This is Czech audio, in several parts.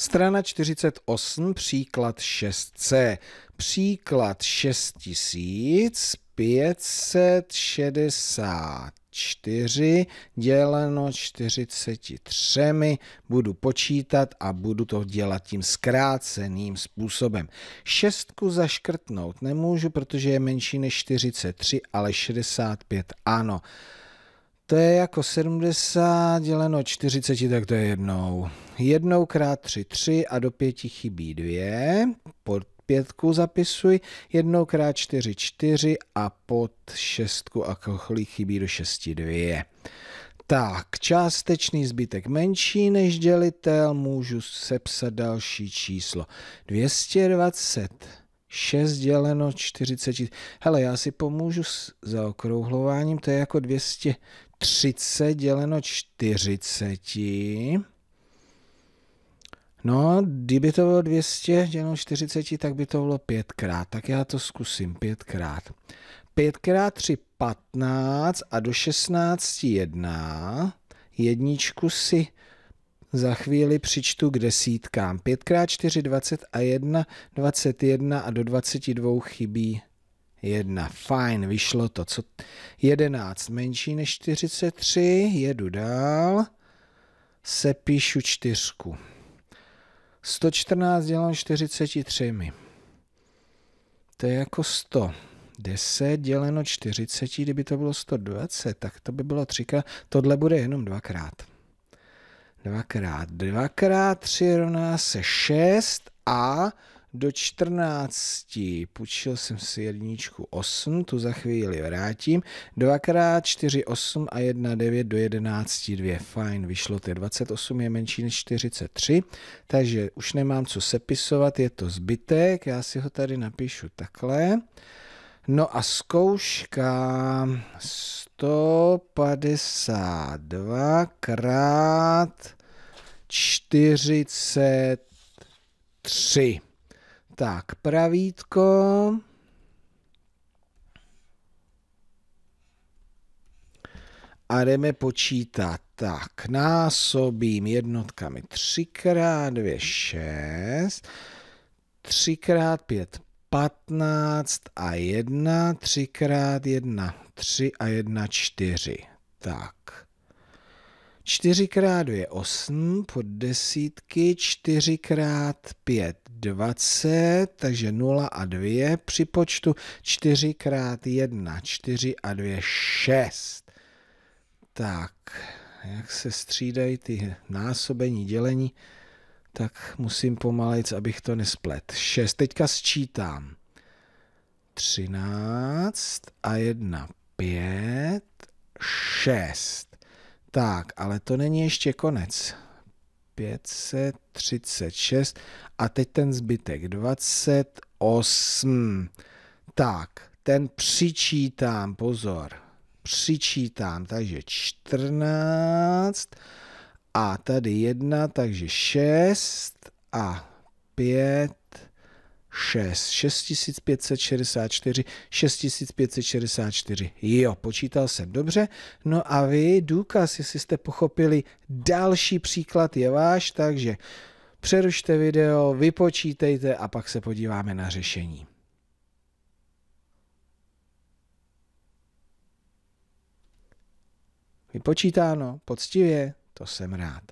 Strana 48, příklad 6c. Příklad 6564 děleno 43 budu počítat a budu to dělat tím zkráceným způsobem. Šestku zaškrtnout nemůžu, protože je menší než 43, ale 65 ano. To je jako 70 děleno 40, tak to je jednou. Jednou krát 3, 3 a do pěti chybí dvě. Pod pětku zapisuj, jednou krát 4, 4 a pod šestku a kolik chybí do 6, 2. Tak, částečný zbytek menší než dělitel, můžu sepsat další číslo. 220 6 děleno 40. Hele, já si pomůžu s zaokrouhlováním, to je jako 230 děleno 40. No, kdyby to bylo 200 děleno 40, tak by to bylo 5krát. Tak já to zkusím 5krát. 5 krát 3 15 a do 16 1. Jedničku si za chvíli přičtu k desítkám. 5x4 20 a 1, 21 a do 22 chybí 1. Fajn, vyšlo to. Co 11 menší než 43, jedu dál. Sepíšu čtyřku. 114 dělám 43. To je jako 100. 10 děleno 40, kdyby to bylo 120, tak to by bylo třikrát. Tohle bude jenom dvakrát dvakrát dvakrát tři rovná se šest a do čtrnácti půjčil jsem si jedničku osm, tu za chvíli vrátím, dvakrát čtyři osm a jedna devět do jedenácti dvě, fajn, vyšlo to osm je menší než čtyřicet tři takže už nemám co sepisovat, je to zbytek, já si ho tady napíšu takhle, No a zkouška 152 krát 43. Tak, pravítko. A jdeme počítat. Tak, násobím jednotkami 3 x 2, 6. 3 x 5, 15 a 1, 3 krát 1, 3 a 1, 4. Tak. 4 krát 2 je 8, pod desítky, 4 krát 5, 20, takže 0 a 2, při počtu 4 krát 1, 4 a 2, 6. Tak, jak se střídají ty násobení, dělení tak musím pomalit, abych to nesplet. 6, teďka sčítám. 13 a 1, 5, 6. Tak, ale to není ještě konec. 536 a teď ten zbytek 28. Tak, ten přičítám, pozor, přičítám, takže 14 a tady jedna, takže 6 a 5, 6, 6564, 6564. Jo, počítal jsem dobře. No a vy, důkaz, jestli jste pochopili, další příklad je váš, takže přerušte video, vypočítejte a pak se podíváme na řešení. Vypočítáno, poctivě. To jsem rád.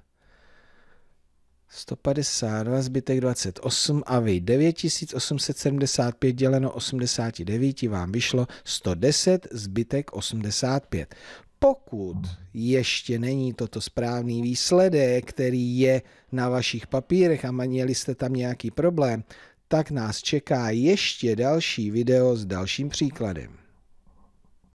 152, zbytek 28 a vy 9875 děleno 89 vám vyšlo 110, zbytek 85. Pokud ještě není toto správný výsledek, který je na vašich papírech a měli jste tam nějaký problém, tak nás čeká ještě další video s dalším příkladem.